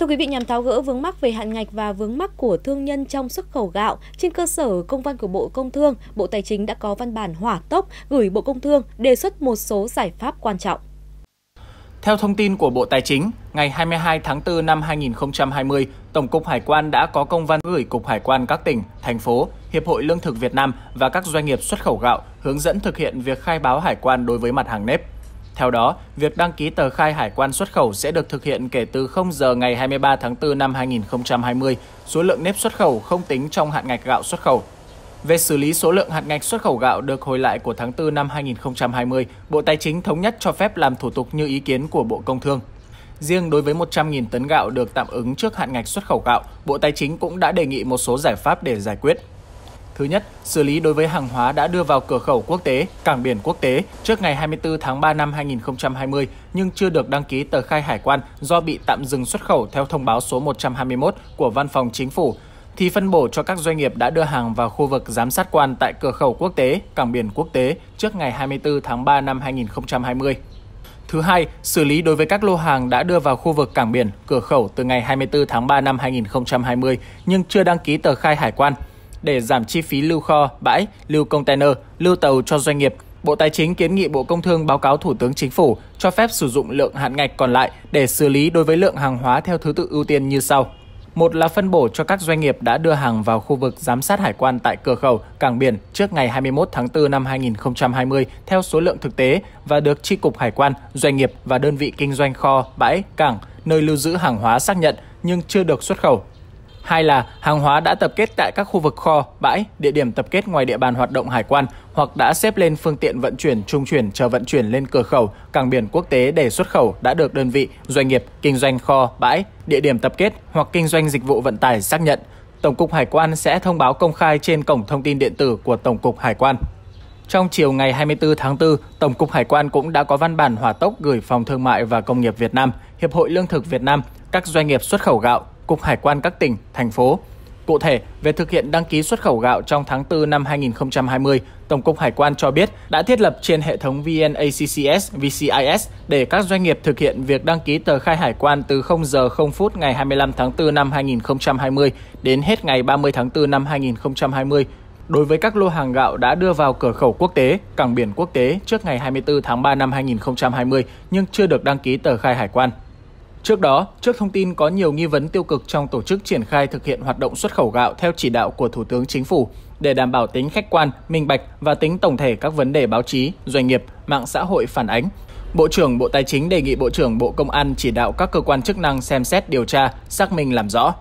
Thưa quý vị, nhằm tháo gỡ vướng mắc về hạn ngạch và vướng mắc của thương nhân trong xuất khẩu gạo, trên cơ sở công văn của Bộ Công Thương, Bộ Tài chính đã có văn bản hỏa tốc gửi Bộ Công Thương đề xuất một số giải pháp quan trọng. Theo thông tin của Bộ Tài chính, ngày 22 tháng 4 năm 2020, Tổng cục Hải quan đã có công văn gửi Cục Hải quan các tỉnh, thành phố, Hiệp hội Lương thực Việt Nam và các doanh nghiệp xuất khẩu gạo hướng dẫn thực hiện việc khai báo hải quan đối với mặt hàng nếp. Theo đó, việc đăng ký tờ khai hải quan xuất khẩu sẽ được thực hiện kể từ 0 giờ ngày 23 tháng 4 năm 2020, số lượng nếp xuất khẩu không tính trong hạn ngạch gạo xuất khẩu. Về xử lý số lượng hạn ngạch xuất khẩu gạo được hồi lại của tháng 4 năm 2020, Bộ Tài chính thống nhất cho phép làm thủ tục như ý kiến của Bộ Công Thương. Riêng đối với 100.000 tấn gạo được tạm ứng trước hạn ngạch xuất khẩu gạo, Bộ Tài chính cũng đã đề nghị một số giải pháp để giải quyết. Thứ nhất, xử lý đối với hàng hóa đã đưa vào cửa khẩu quốc tế, cảng biển quốc tế trước ngày 24 tháng 3 năm 2020 nhưng chưa được đăng ký tờ khai hải quan do bị tạm dừng xuất khẩu theo thông báo số 121 của Văn phòng Chính phủ thì phân bổ cho các doanh nghiệp đã đưa hàng vào khu vực giám sát quan tại cửa khẩu quốc tế, cảng biển quốc tế trước ngày 24 tháng 3 năm 2020. Thứ hai, xử lý đối với các lô hàng đã đưa vào khu vực cảng biển, cửa khẩu từ ngày 24 tháng 3 năm 2020 nhưng chưa đăng ký tờ khai hải quan – để giảm chi phí lưu kho, bãi, lưu container, lưu tàu cho doanh nghiệp. Bộ Tài chính kiến nghị Bộ Công Thương báo cáo Thủ tướng Chính phủ cho phép sử dụng lượng hạn ngạch còn lại để xử lý đối với lượng hàng hóa theo thứ tự ưu tiên như sau. Một là phân bổ cho các doanh nghiệp đã đưa hàng vào khu vực giám sát hải quan tại cửa khẩu, cảng biển trước ngày 21 tháng 4 năm 2020 theo số lượng thực tế và được Tri Cục Hải quan, doanh nghiệp và đơn vị kinh doanh kho, bãi, cảng, nơi lưu giữ hàng hóa xác nhận nhưng chưa được xuất khẩu Hai là hàng hóa đã tập kết tại các khu vực kho, bãi, địa điểm tập kết ngoài địa bàn hoạt động hải quan hoặc đã xếp lên phương tiện vận chuyển, trung chuyển, chờ vận chuyển lên cửa khẩu, cảng biển quốc tế để xuất khẩu đã được đơn vị, doanh nghiệp, kinh doanh kho, bãi, địa điểm tập kết hoặc kinh doanh dịch vụ vận tải xác nhận. Tổng cục Hải quan sẽ thông báo công khai trên cổng thông tin điện tử của Tổng cục Hải quan. Trong chiều ngày 24 tháng 4, Tổng cục Hải quan cũng đã có văn bản hỏa tốc gửi Phòng Thương mại và Công nghiệp Việt Nam, Hiệp hội Lương thực Việt Nam, các doanh nghiệp xuất khẩu gạo, Cục Hải quan các tỉnh, thành phố. Cụ thể, về thực hiện đăng ký xuất khẩu gạo trong tháng 4 năm 2020, Tổng cục Hải quan cho biết đã thiết lập trên hệ thống VNACCS VCIS để các doanh nghiệp thực hiện việc đăng ký tờ khai hải quan từ 0 giờ 0 phút ngày 25 tháng 4 năm 2020 đến hết ngày 30 tháng 4 năm 2020 đối với các lô hàng gạo đã đưa vào cửa khẩu quốc tế, cảng biển quốc tế trước ngày 24 tháng 3 năm 2020 nhưng chưa được đăng ký tờ khai hải quan. Trước đó, trước thông tin có nhiều nghi vấn tiêu cực trong tổ chức triển khai thực hiện hoạt động xuất khẩu gạo theo chỉ đạo của Thủ tướng Chính phủ để đảm bảo tính khách quan, minh bạch và tính tổng thể các vấn đề báo chí, doanh nghiệp, mạng xã hội phản ánh, Bộ trưởng Bộ Tài chính đề nghị Bộ trưởng Bộ Công an chỉ đạo các cơ quan chức năng xem xét điều tra, xác minh làm rõ.